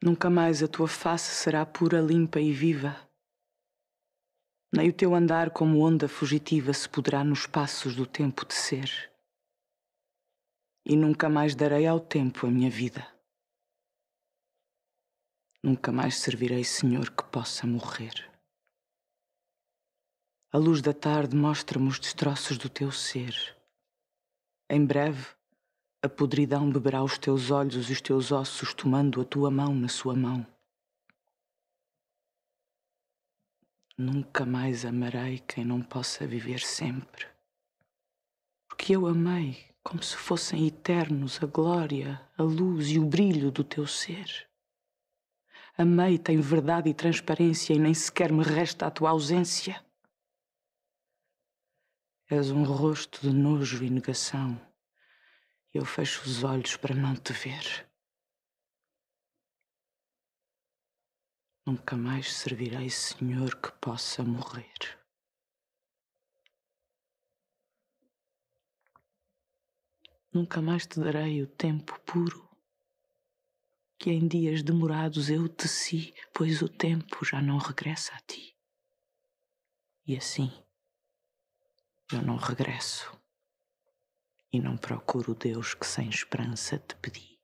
Nunca mais a tua face será pura, limpa e viva. Nem o teu andar como onda fugitiva se poderá nos passos do tempo tecer. E nunca mais darei ao tempo a minha vida. Nunca mais servirei Senhor que possa morrer. A luz da tarde mostra-me os destroços do teu ser. Em breve, a podridão beberá os teus olhos e os teus ossos, tomando a tua mão na sua mão. Nunca mais amarei quem não possa viver sempre. Porque eu amei como se fossem eternos a glória, a luz e o brilho do teu ser. Amei tem verdade e transparência e nem sequer me resta a tua ausência. És um rosto de nojo e negação eu fecho os olhos para não te ver. Nunca mais servirei senhor que possa morrer. Nunca mais te darei o tempo puro que em dias demorados eu teci, pois o tempo já não regressa a ti. E assim eu não regresso e não procuro o Deus que sem esperança te pedi.